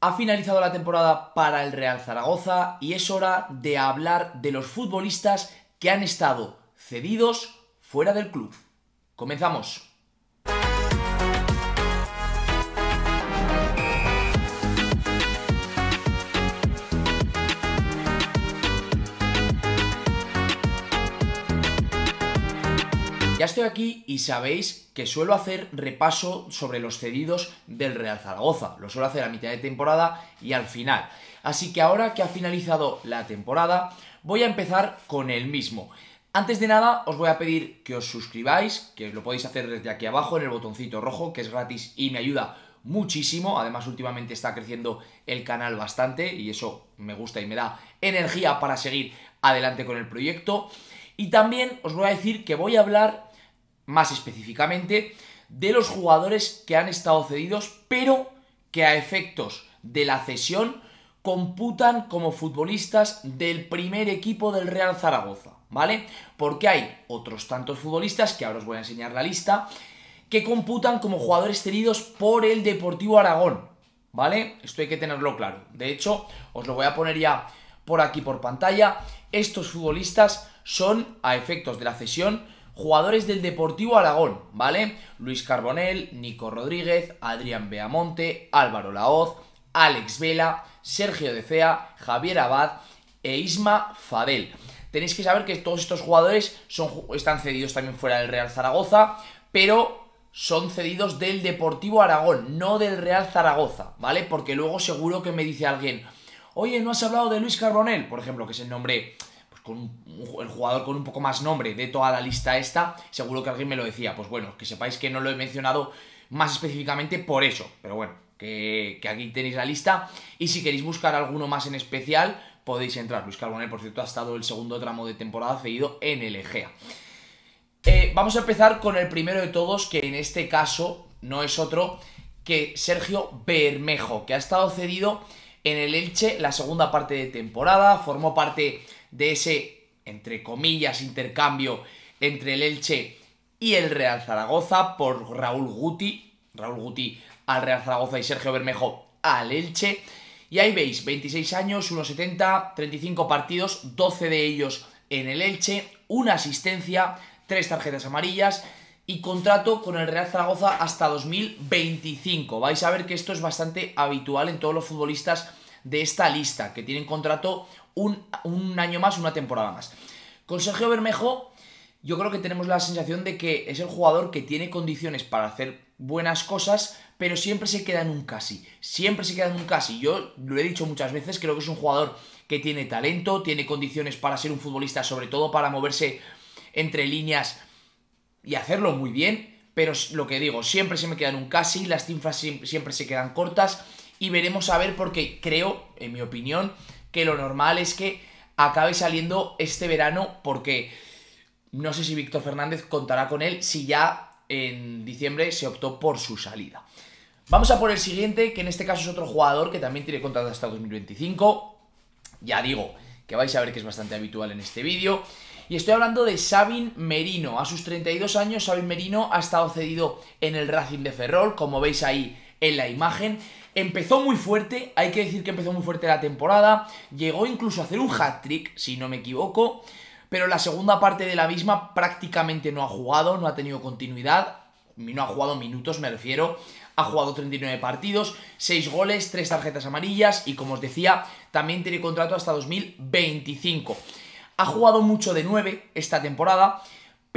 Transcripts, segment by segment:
Ha finalizado la temporada para el Real Zaragoza y es hora de hablar de los futbolistas que han estado cedidos fuera del club. Comenzamos. Ya estoy aquí y sabéis que suelo hacer repaso sobre los cedidos del Real Zaragoza. Lo suelo hacer a mitad de temporada y al final. Así que ahora que ha finalizado la temporada, voy a empezar con el mismo. Antes de nada, os voy a pedir que os suscribáis, que lo podéis hacer desde aquí abajo en el botoncito rojo, que es gratis y me ayuda muchísimo. Además, últimamente está creciendo el canal bastante y eso me gusta y me da energía para seguir adelante con el proyecto. Y también os voy a decir que voy a hablar más específicamente de los jugadores que han estado cedidos, pero que a efectos de la cesión computan como futbolistas del primer equipo del Real Zaragoza, ¿vale? Porque hay otros tantos futbolistas, que ahora os voy a enseñar la lista, que computan como jugadores cedidos por el Deportivo Aragón, ¿vale? Esto hay que tenerlo claro. De hecho, os lo voy a poner ya por aquí por pantalla. Estos futbolistas son, a efectos de la cesión, jugadores del Deportivo Aragón, ¿vale? Luis Carbonel, Nico Rodríguez, Adrián Beamonte, Álvaro Laoz, Alex Vela, Sergio Decea, Javier Abad e Isma Fadel. Tenéis que saber que todos estos jugadores están cedidos también fuera del Real Zaragoza, pero son cedidos del Deportivo Aragón, no del Real Zaragoza, ¿vale? Porque luego seguro que me dice alguien, oye, no has hablado de Luis Carbonel, por ejemplo, que es el nombre pues, con el jugador con un poco más nombre de toda la lista esta, seguro que alguien me lo decía. Pues bueno, que sepáis que no lo he mencionado más específicamente por eso, pero bueno, que, aquí tenéis la lista. Y si queréis buscar alguno más en especial, podéis entrar. Luis Carbonell, por cierto, ha estado el segundo tramo de temporada cedido en el Egea. Eh, vamos a empezar con el primero de todos, que en este caso no es otro que Sergio Bermejo, que ha estado cedido en el Elche la segunda parte de temporada, formó parte de ese entre comillas, intercambio entre el Elche y el Real Zaragoza por Raúl Guti. Raúl Guti al Real Zaragoza y Sergio Bermejo al Elche. Y ahí veis, 26 años, 1,70, 35 partidos, 12 de ellos en el Elche, una asistencia, tres tarjetas amarillas y contrato con el Real Zaragoza hasta 2025. Vais a ver que esto es bastante habitual en todos los futbolistas de esta lista, que tienen contrato un, año más, una temporada más. Con Sergio Bermejo, yo creo que tenemos la sensación de que es el jugador que tiene condiciones para hacer buenas cosas, pero siempre se queda en un casi. Siempre se queda en un casi. Yo lo he dicho muchas veces, creo que es un jugador que tiene talento, tiene condiciones para ser un futbolista, sobre todo para moverse entre líneas y hacerlo muy bien, pero lo que digo, siempre se me en un casi, las cifras siempre se quedan cortas y veremos a ver porque creo, en mi opinión, que lo normal es que acabe saliendo este verano porque no sé si Víctor Fernández contará con él si ya en diciembre se optó por su salida. Vamos a por el siguiente, que en este caso es otro jugador que también tiene contrato hasta 2025. Ya digo, que vais a ver que es bastante habitual en este vídeo. Y estoy hablando de Sabin Merino. A sus 32 años, Sabin Merino ha estado cedido en el Racing de Ferrol, como veis ahí en la imagen. Empezó muy fuerte, hay que decir que empezó muy fuerte la temporada, llegó incluso a hacer un hat-trick, si no me equivoco, pero la segunda parte de la misma prácticamente no ha jugado, no ha tenido continuidad, no ha jugado minutos, me refiero, ha jugado 39 partidos, 6 goles, 3 tarjetas amarillas y como os decía, también tiene contrato hasta 2025. Ha jugado mucho de 9 esta temporada,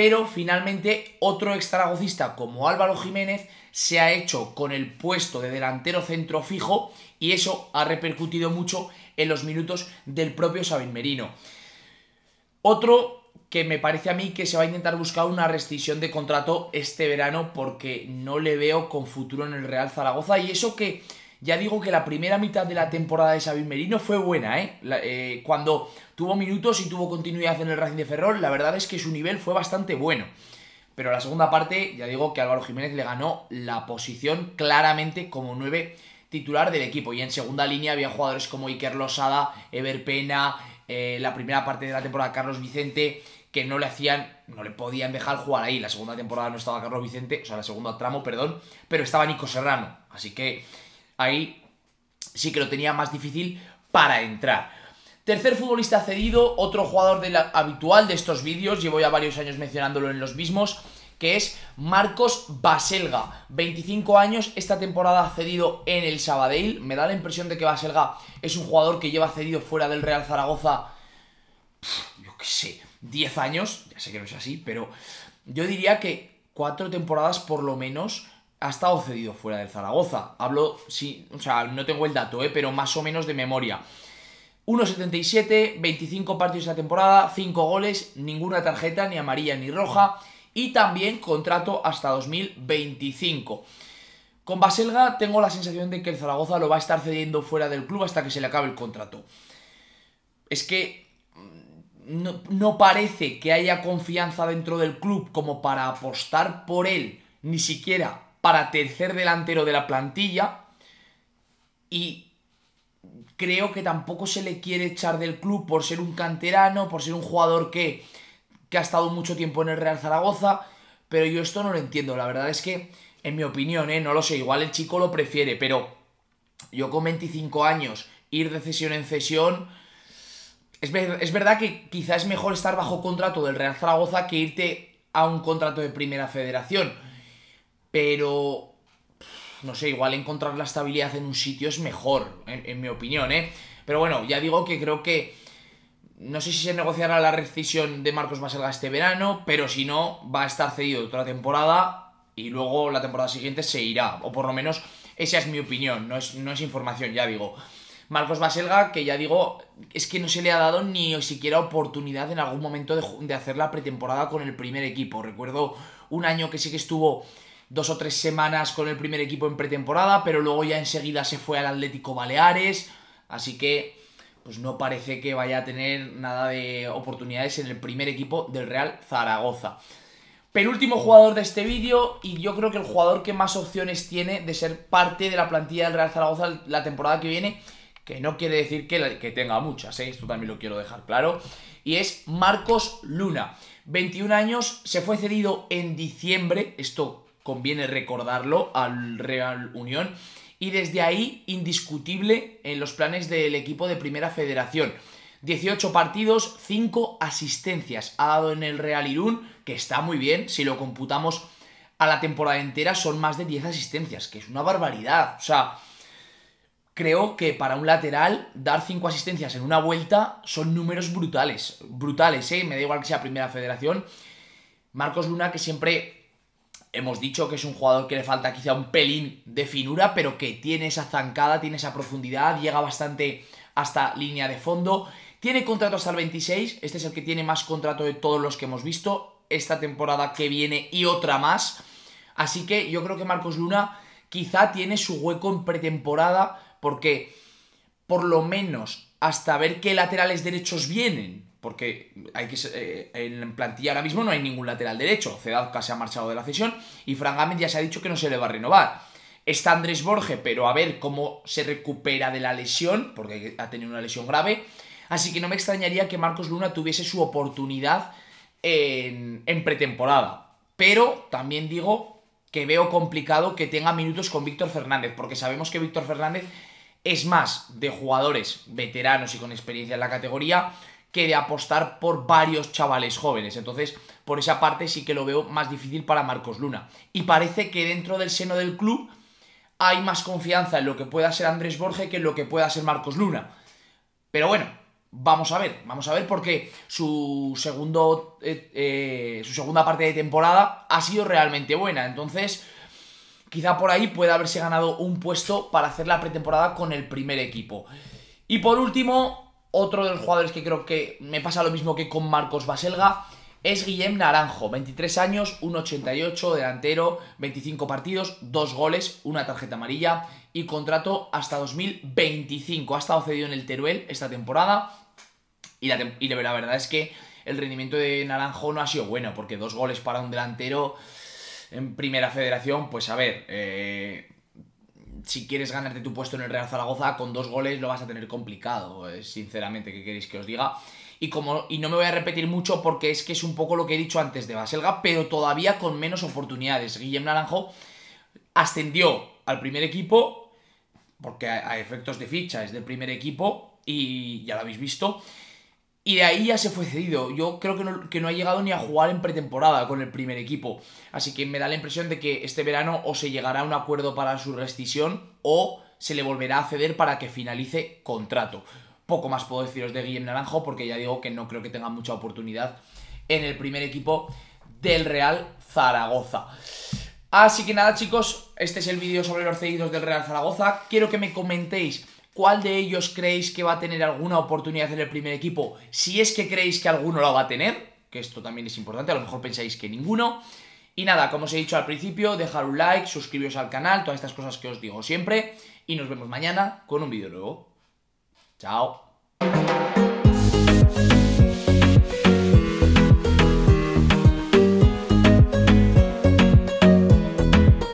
pero finalmente otro extragocista como Álvaro Jiménez se ha hecho con el puesto de delantero centro fijo y eso ha repercutido mucho en los minutos del propio Sabin Merino. Otro que me parece a mí que se va a intentar buscar una rescisión de contrato este verano porque no le veo con futuro en el Real Zaragoza y eso que ya digo que la primera mitad de la temporada de Sabin Merino fue buena, ¿eh? ¿eh? cuando tuvo minutos y tuvo continuidad en el Racing de Ferrol, la verdad es que su nivel fue bastante bueno. Pero la segunda parte, ya digo que Álvaro Jiménez le ganó la posición claramente como 9 titular del equipo. Y en segunda línea había jugadores como Iker Losada, Ever Pena, eh, la primera parte de la temporada Carlos Vicente, que no le hacían, no le podían dejar jugar ahí. La segunda temporada no estaba Carlos Vicente, o sea, la segunda tramo, perdón, pero estaba Nico Serrano. Así que ahí sí que lo tenía más difícil para entrar. Tercer futbolista cedido, otro jugador habitual de estos vídeos, llevo ya varios años mencionándolo en los mismos, que es Marcos Baselga, 25 años, esta temporada ha cedido en el Sabadell, me da la impresión de que Baselga es un jugador que lleva cedido fuera del Real Zaragoza, yo qué sé, 10 años, ya sé que no es así, pero yo diría que cuatro temporadas por lo menos, ha estado cedido fuera del Zaragoza. Hablo, sí, o sea, no tengo el dato, eh, pero más o menos de memoria. 1.77, 25 partidos esta temporada, 5 goles, ninguna tarjeta, ni amarilla ni roja, y también contrato hasta 2025. Con Baselga tengo la sensación de que el Zaragoza lo va a estar cediendo fuera del club hasta que se le acabe el contrato. Es que mm, no parece que haya confianza dentro del club como para apostar por él, ni siquiera para tercer delantero de la plantilla y creo que tampoco se le quiere echar del club por ser un canterano, por ser un jugador que, ha estado mucho tiempo en el Real Zaragoza, pero yo esto no lo entiendo, la verdad es que, en mi opinión, ¿eh? no lo sé, igual el chico lo prefiere, pero yo con 25 años ir de cesión en cesión... Es, es verdad que quizás es mejor estar bajo contrato del Real Zaragoza que irte a un contrato de primera federación pero no sé, igual encontrar la estabilidad en un sitio es mejor, en, mi opinión, ¿eh? Pero bueno, ya digo que creo que no sé si se negociará la rescisión de Marcos Baselga este verano, pero si no, va a estar cedido otra temporada y luego la temporada siguiente se irá. O por lo menos esa es mi opinión, no es, no es información, ya digo. Marcos Baselga, que ya digo, es que no se le ha dado ni siquiera oportunidad en algún momento de hacer la pretemporada con el primer equipo. Recuerdo un año que sí que estuvo dos o tres semanas con el primer equipo en pretemporada, pero luego ya enseguida se fue al Atlético Baleares, así que pues no parece que vaya a tener nada de oportunidades en el primer equipo del Real Zaragoza. Penúltimo jugador de este vídeo y yo creo que el jugador que más opciones tiene de ser parte de la plantilla del Real Zaragoza la temporada que viene, que no quiere decir que, tenga muchas, ¿eh? esto también lo quiero dejar claro, y es Marcos Luna. 21 años, se fue cedido en diciembre, esto conviene recordarlo al Real Unión. Y desde ahí, indiscutible en los planes del equipo de Primera Federación. 18 partidos, 5 asistencias ha dado en el Real Irún, que está muy bien, si lo computamos a la temporada entera son más de 10 asistencias, que es una barbaridad. O sea, creo que para un lateral dar 5 asistencias en una vuelta son números brutales, brutales, ¿eh? Me da igual que sea Primera Federación. Marcos Luna, que siempre Hemos dicho que es un jugador que le falta quizá un pelín de finura, pero que tiene esa zancada, tiene esa profundidad, llega bastante hasta línea de fondo. Tiene contrato hasta el 26, este es el que tiene más contrato de todos los que hemos visto, esta temporada que viene y otra más. Así que yo creo que Marcos Luna quizá tiene su hueco en pretemporada porque por lo menos hasta ver qué laterales derechos vienen porque hay que, eh, en plantilla ahora mismo no hay ningún lateral derecho. Cedazca se ha marchado de la cesión y Frank ya se ha dicho que no se le va a renovar. Está Andrés Borges, pero a ver cómo se recupera de la lesión, porque ha tenido una lesión grave. Así que no me extrañaría que Marcos Luna tuviese su oportunidad en pretemporada. Pero también digo que veo complicado que tenga minutos con Víctor Fernández, porque sabemos que Víctor Fernández es más de jugadores veteranos y con experiencia en la categoría que de apostar por varios chavales jóvenes. Entonces, por esa parte sí que lo veo más difícil para Marcos Luna. Y parece que dentro del seno del club hay más confianza en lo que pueda ser Andrés Borges que en lo que pueda ser Marcos Luna. Pero bueno, vamos a ver, vamos a ver porque su, segundo, eh, eh, su segunda parte de temporada ha sido realmente buena. Entonces, quizá por ahí pueda haberse ganado un puesto para hacer la pretemporada con el primer equipo. Y por último, otro de los jugadores que creo que me pasa lo mismo que con Marcos Baselga es Guillem Naranjo, 23 años, 1,88, delantero, 25 partidos, 2 goles, una tarjeta amarilla y contrato hasta 2025. Ha estado cedido en el Teruel esta temporada y la, y la verdad es que el rendimiento de Naranjo no ha sido bueno porque dos goles para un delantero en primera federación, pues a ver, eh, si quieres ganarte tu puesto en el Real Zaragoza, con dos goles lo vas a tener complicado, eh, sinceramente, ¿qué queréis que os diga? Y, como, y no me voy a repetir mucho porque es que es un poco lo que he dicho antes de Baselga, pero todavía con menos oportunidades. Guillem Naranjo ascendió al primer equipo, porque a efectos de ficha es del primer equipo, y ya lo habéis visto, y de ahí ya se fue cedido. Yo creo que no, ha llegado ni a jugar en pretemporada con el primer equipo. Así que me da la impresión de que este verano o se llegará a un acuerdo para su rescisión o se le volverá a ceder para que finalice contrato. Poco más puedo deciros de Guillem Naranjo porque ya digo que no creo que tenga mucha oportunidad en el primer equipo del Real Zaragoza. Así que nada chicos, este es el vídeo sobre los cedidos del Real Zaragoza. Quiero que me comentéis cuál de ellos creéis que va a tener alguna oportunidad en el primer equipo, si es que creéis que alguno la va a tener, que esto también es importante, a lo mejor pensáis que ninguno. Y nada, como os he dicho al principio, dejad un like, suscribiros al canal, todas estas cosas que os digo siempre, y nos vemos mañana con un vídeo nuevo. Chao.